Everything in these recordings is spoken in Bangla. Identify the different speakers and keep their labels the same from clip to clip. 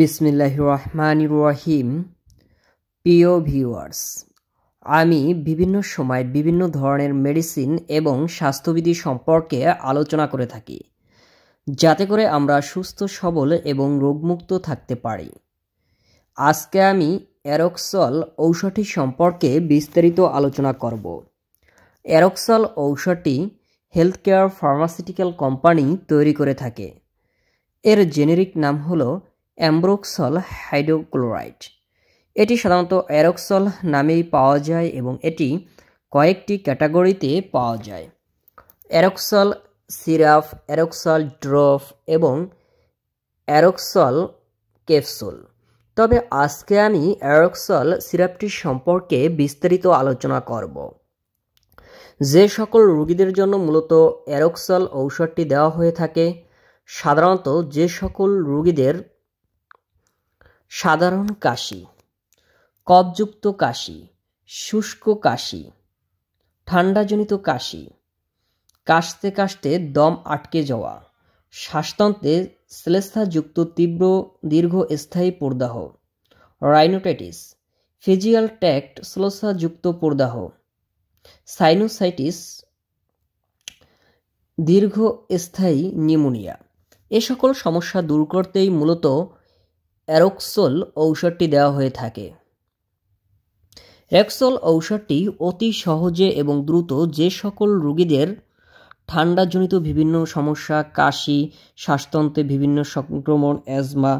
Speaker 1: বিসমিল্লাহ রহমান রহিম প্রিয় ভিউয়ার্স আমি বিভিন্ন সময় বিভিন্ন ধরনের মেডিসিন এবং স্বাস্থ্যবিধি সম্পর্কে আলোচনা করে থাকি যাতে করে আমরা সুস্থ সবল এবং রোগমুক্ত থাকতে পারি আজকে আমি অ্যারক্সল ঔষধটি সম্পর্কে বিস্তারিত আলোচনা করব অ্যারক্সল ঔষধটি হেলথ কেয়ার ফার্মাসিউটিক্যাল কোম্পানি তৈরি করে থাকে এর জেনেরিক নাম হলো অ্যাম্ব্রোক্সল হাইড্রোক্লোরাইড এটি সাধারণত অ্যারোক্সল নামেই পাওয়া যায় এবং এটি কয়েকটি ক্যাটাগরিতে পাওয়া যায় অ্যারোক্সল সিরাপ অ্যারোক্সল ড্রফ এবং অ্যারোক্সল ক্যাপসুল তবে আজকে আমি অ্যারোক্সল সিরাপটি সম্পর্কে বিস্তারিত আলোচনা করব যে সকল রোগীদের জন্য মূলত অ্যারোক্সল ঔষধটি দেওয়া হয়ে থাকে সাধারণত যে সকল রোগীদের সাধারণ কাশি কবযুক্ত কাশি শুষ্ক কাশি ঠান্ডাজনিত কাশি কাশতে কাশতে দম আটকে যাওয়া শ্বাসতন্ত্রে শ্লেষ্ঠাযুক্ত তীব্র দীর্ঘস্থায়ী প্রদাহ রাইনোটাইটিস ফিজিয়াল ট্যাক্ট শ্লেষ্ঠাযুক্ত প্রদাহ সাইনোসাইটিস দীর্ঘস্থায়ী নিউমোনিয়া এ সকল সমস্যা দূর করতেই মূলত অ্যারোক্সোল ঔষধটি দেওয়া হয়ে থাকে অ্যারোক্সোল ঔষধটি অতি সহজে এবং দ্রুত যে সকল রোগীদের ঠান্ডাজনিত বিভিন্ন সমস্যা কাশি শ্বাসতন্ত্রে বিভিন্ন সংক্রমণ অ্যাজমা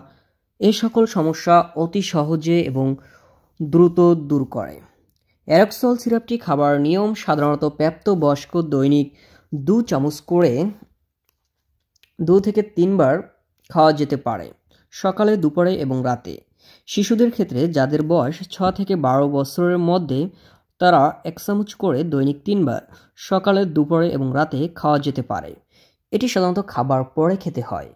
Speaker 1: এ সকল সমস্যা অতি সহজে এবং দ্রুত দূর করে অ্যারক্সল সিরাপটি খাবার নিয়ম সাধারণত বয়স্ক দৈনিক দু চামচ করে দু থেকে তিনবার খাওয়া যেতে পারে সকালে দুপুরে এবং রাতে শিশুদের ক্ষেত্রে যাদের বয়স ছ থেকে বারো বছরের মধ্যে তারা এক চামচ করে দৈনিক তিনবার সকালে দুপুরে এবং রাতে খাওয়া যেতে পারে এটি সাধারণত খাবার পরে খেতে হয়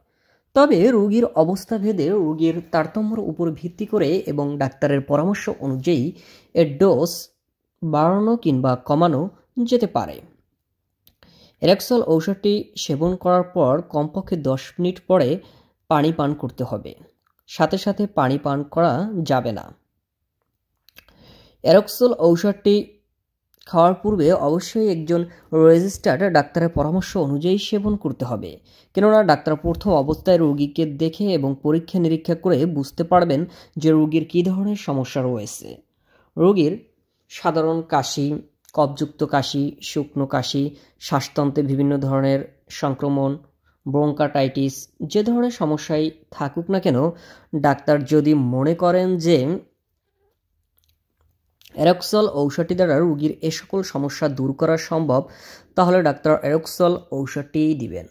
Speaker 1: তবে রোগীর অবস্থা ভেদে রোগীর তারতম্যর উপর ভিত্তি করে এবং ডাক্তারের পরামর্শ অনুযায়ী এর ডোজ বাড়ানো কিংবা কমানো যেতে পারে এরেক্সল ঔষধটি সেবন করার পর কমপক্ষে দশ মিনিট পরে পানি পান করতে হবে সাথে সাথে পানি পান করা যাবে না অ্যারোক্সল ঔষধটি খাওয়ার পূর্বে অবশ্যই একজন রেজিস্টার্ড ডাক্তারের পরামর্শ অনুযায়ী সেবন করতে হবে কেননা ডাক্তার প্রথম অবস্থায় রোগীকে দেখে এবং পরীক্ষা নিরীক্ষা করে বুঝতে পারবেন যে রোগীর কী ধরনের সমস্যা রয়েছে রোগীর সাধারণ কাশি কবযুক্ত কাশি শুকনো কাশি শ্বাসতন্ত্রে বিভিন্ন ধরনের সংক্রমণ ব্রোঙ্কাটাইটিস যে ধরনের সমস্যাই থাকুক না কেন ডাক্তার যদি মনে করেন যে এরক্সল ঔষধটি দ্বারা রুগীর এ সকল সমস্যা দূর করা সম্ভব তাহলে ডাক্তার এরক্সল ঔষধটি দিবেন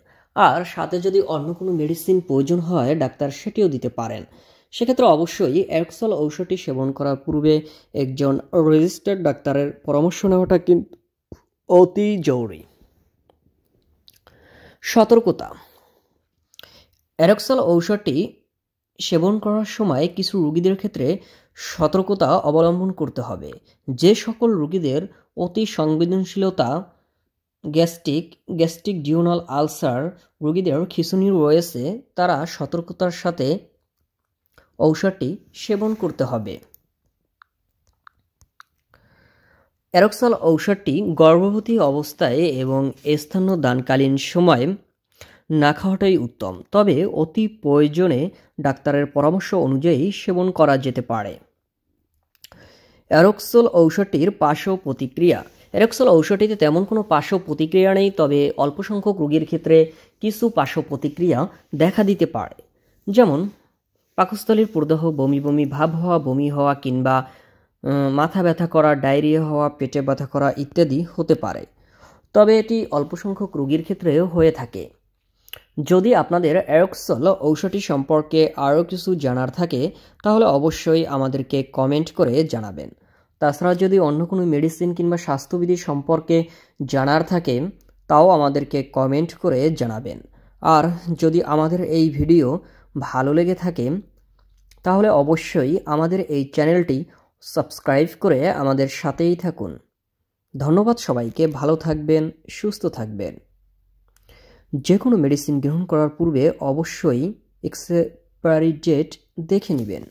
Speaker 1: আর সাথে যদি অন্য কোনো মেডিসিন প্রয়োজন হয় ডাক্তার সেটিও দিতে পারেন সেক্ষেত্রে অবশ্যই এরক্সল ঔষধটি সেবন করার পূর্বে একজন রেজিস্টার্ড ডাক্তারের পরামর্শ নেওয়াটা কিন্তু অতি জরুরি সতর্কতা অ্যারক্সাল ঔষধটি সেবন করার সময় কিছু রোগীদের ক্ষেত্রে সতর্কতা অবলম্বন করতে হবে যে সকল রোগীদের অতি সংবেদনশীলতা গ্যাস্ট্রিক গ্যাস্ট্রিক ডিউনাল আলসার রোগীদের খিঁচুনি রয়েছে তারা সতর্কতার সাথে ঔষধটি সেবন করতে হবে অ্যারক্সাল ঔষধটি গর্ভবতী অবস্থায় এবং স্থানীয় দানকালীন সময় না খাওয়াটাই উত্তম তবে অতি প্রয়োজনে ডাক্তারের পরামর্শ অনুযায়ী সেবন করা যেতে পারে অ্যারোক্সল ঔষধটির পার্শ্ব প্রতিক্রিয়া অ্যারোক্সল ঔষধটিতে তেমন কোনো পার্শ্ব প্রতিক্রিয়া নেই তবে অল্প সংখ্যক রোগীর ক্ষেত্রে কিছু পার্শ্ব প্রতিক্রিয়া দেখা দিতে পারে যেমন পাকস্থলীর পুরদহ বমি বমি ভাব হওয়া বমি হওয়া কিংবা মাথা ব্যথা করা ডায়রিয়া হওয়া পেটে ব্যথা করা ইত্যাদি হতে পারে তবে এটি অল্প সংখ্যক রোগীর ক্ষেত্রেও হয়ে থাকে যদি আপনাদের অ্যারোক্সল ঔষধটি সম্পর্কে আরও কিছু জানার থাকে তাহলে অবশ্যই আমাদেরকে কমেন্ট করে জানাবেন তাছাড়া যদি অন্য কোনো মেডিসিন কিংবা স্বাস্থ্যবিধি সম্পর্কে জানার থাকে তাও আমাদেরকে কমেন্ট করে জানাবেন আর যদি আমাদের এই ভিডিও ভালো লেগে থাকে তাহলে অবশ্যই আমাদের এই চ্যানেলটি সাবস্ক্রাইব করে আমাদের সাথেই থাকুন ধন্যবাদ সবাইকে ভালো থাকবেন সুস্থ থাকবেন যে কোনো মেডিসিন গ্রহণ করার পূর্বে অবশ্যই এক্সপায়ারি ডেট দেখে নেবেন